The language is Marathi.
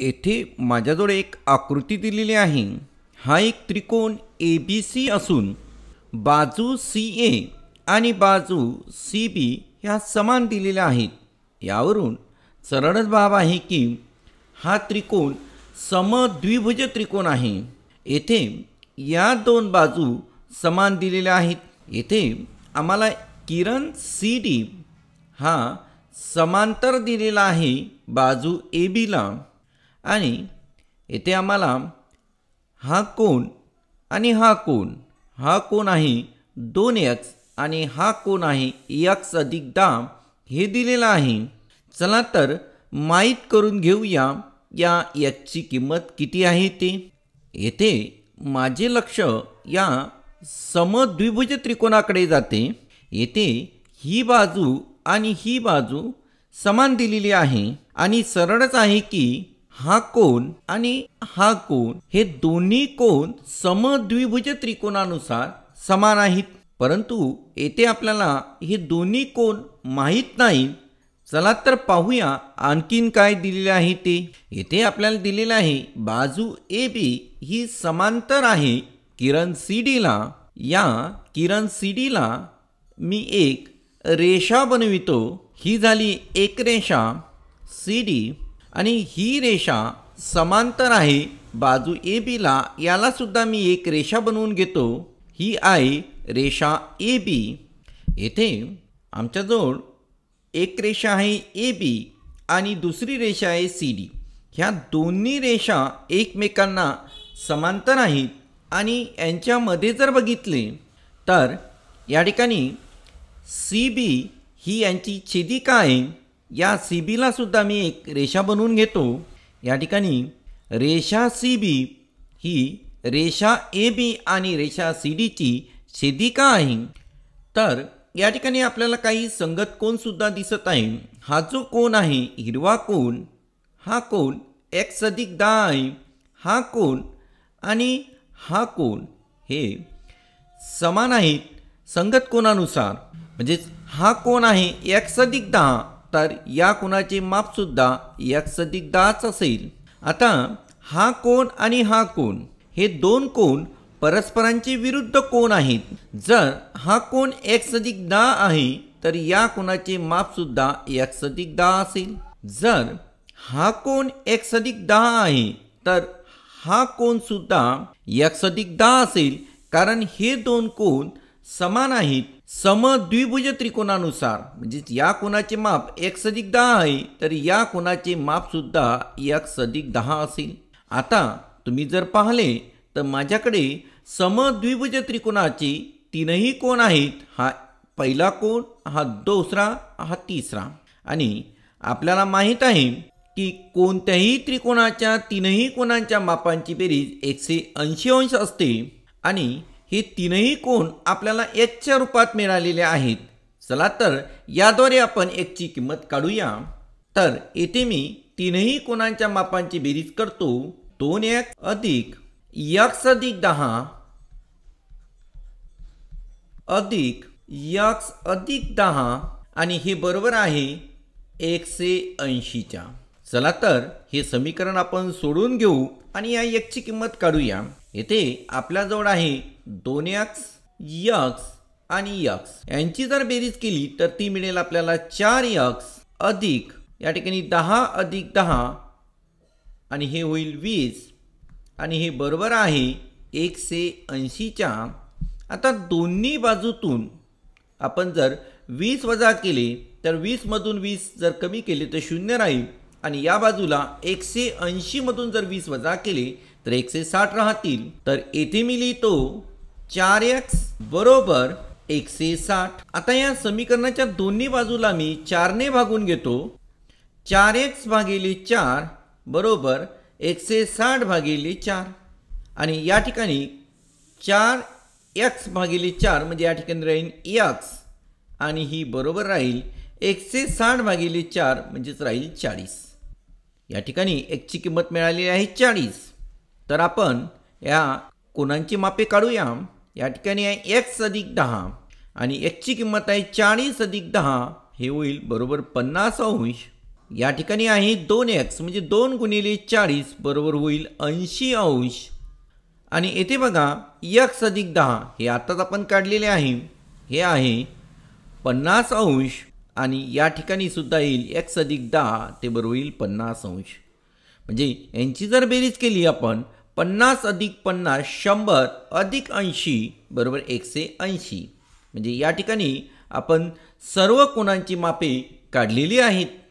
येथे माझ्याजवळ एक आकृती दिलेली आहे हा एक त्रिकोण ए बी सी असून बाजू सी ए आणि बाजू सी बी ह्या समान दिलेल्या आहेत यावरून सरळच भाव आहे की हा त्रिकोण समद्विभुज त्रिकोण आहे येथे या दोन बाजू समान दिलेल्या आहेत येथे आम्हाला किरण सी डी हा समांतर दिलेला आहे बाजू ए बीला आणि येथे आम्हाला हा कोण आणि हा कोण हा कोण आहे दोन एक्स आणि हा कोण आहे यक्स अधिक दाम हे दिलेला आहे चला तर माहीत करून घेऊया या यक्सची किंमत किती आहे ते येथे माझे लक्ष या समद्विभुज त्रिकोणाकडे जाते येथे ही बाजू आणि ही बाजू समान दिलेली आहे आणि सरळच आहे की हा कोण आणि हा कोण हे दोन्ही कोण समद्विभुज त्रिकोणानुसार समान आहेत परंतु येथे आपल्याला हे दोन्ही कोण माहीत नाही चला तर पाहूया आणखीन काय दिलेले आहे ते येथे आपल्याला दिलेले आहे बाजू ए बी ही समांतर आहे किरण सी डीला या किरण सी डीला मी एक रेषा बनवितो ही झाली एक रेषा सी डी आणि ही रेषा समांतर आहे बाजू ए बीला यालासुद्धा मी एक रेषा बनवून घेतो ही आहे रेषा ए बी येथे आमच्याजवळ एक रेषा आहे ए बी आणि दुसरी रेषा आहे सी डी ह्या दोन्ही रेषा एकमेकांना समांतर आहेत आणि यांच्यामध्ये जर बघितले तर या ठिकाणी सी बी ही यांची छेदिका आहे या सी बीला सुद्धा मी एक रेषा बनवून घेतो या ठिकाणी रेषा सी बी ही रेषा ए बी आणि रेषा सी डीची छेदिका आहे तर या ठिकाणी आपल्याला काही संगत कोणसुद्धा दिसत आहे हा जो कोण आहे हिरवा कोण हा कोण एक्स अधिक दहा आहे हा कोण आणि हा कोण हे समान आहेत संगत कोणानुसार म्हणजेच हा कोण आहे एक्स अधिक दहा तर या कोणाचे मापसुद्धा एक सदिक दहाच असेल आता हा कोण आणि हा कोण हे दोन कोण परस्परांचे विरुद्ध कोण आहेत जर हा कोण एक सदिक दहा आहे तर या कोणाचे मापसुद्धा एक सदिक दहा असेल जर हा कोण एक सदिक दहा आहे तर हा सुद्धा सुद्धा सदिक दहा असेल कारण हे दोन कोण समान आहेत समद्विभुज त्रिकोणानुसार म्हणजेच या कोणाचे माप एक सदिक दहा आहे तर या कोणाचे मापसुद्धा एक सदिक दहा असेल आता तुम्ही जर पाहिले तर माझ्याकडे समद्विभुज त्रिकोणाचे तीनही कोण आहेत हा पहिला कोण हा दुसरा हा तिसरा आणि आपल्याला माहीत आहे की कोणत्याही त्रिकोणाच्या तीनही कोणांच्या मापांची बेरीज एकशे ऐंशी अंश असते आणि हे तीनही कोण आपल्याला एचच्या रूपात मिळालेले आहेत चला तर याद्वारे आपण एकची किंमत काढूया तर येथे मी तीनही कोणांच्या मापांची बेरीज करतो दोन एक अधिक यक्स अधिक दहा अधिक यक्स अधिक दहा आणि हे बरोबर आहे एकशे ऐंशीच्या चला तर हे समीकरण आपण सोडून घेऊ आणि या ची किंमत काढूया येथे आपल्याजवळ आहे दोन एक्स यक्स आणि यक्स यांची जर बेरीज केली तर ती मिळेल आपल्याला चार यक्स अधिक या ठिकाणी दहा अधिक दहा आणि हे होईल वीस आणि हे बरोबर आहे एकशे ऐंशीच्या आता दोन्ही बाजूतून आपण जर वीस वजा केले तर वीसमधून वीस जर कमी केले तर शून्य राहील आणि या बाजूला एकशे ऐंशीमधून जर वीस वजा केले तर एकशे साठ राहतील तर येथे मी लिहितो चार एक्स बरोबर एकशे साठ आता या समीकरणाच्या दोन्ही बाजूला मी चारने भागून घेतो चार एक्स भागिले चार बरोबर एकशे साठ भागिले चार आणि या ठिकाणी चार एक्स भागिले चार म्हणजे या ठिकाणी राहील एक्स आणि ही बरोबर राहील एकशे साठ भागिले चार म्हणजेच राहील चाळीस या ठिकाणी एकची किंमत मिळालेली आहे चाळीस तर आपण या कोणांची मापे काढूया या ठिकाणी आहे एक्स अधिक दहा आणि एकची किंमत आहे चाळीस अधिक दहा हे होईल बरोबर पन्नास अंश या ठिकाणी आहे दोन एक्स म्हणजे दोन गुणिले चाळीस बरोबर होईल ऐंशी अंश आणि येथे बघा यक्स अधिक दहा हे आत्ताच आपण काढलेले आहे हे आहे पन्नास अंश आणि या ठिकाणी सुद्धा येईल एक्स अधिक दहा ते बरोबर येईल पन्नास अंश म्हणजे यांची जर बेरीज केली आपण पन्नास अधिक पन्नास शंभर अधिक ऐंशी बरोबर एकशे ऐंशी म्हणजे या ठिकाणी आपण सर्व कोणांची मापे काढलेली आहेत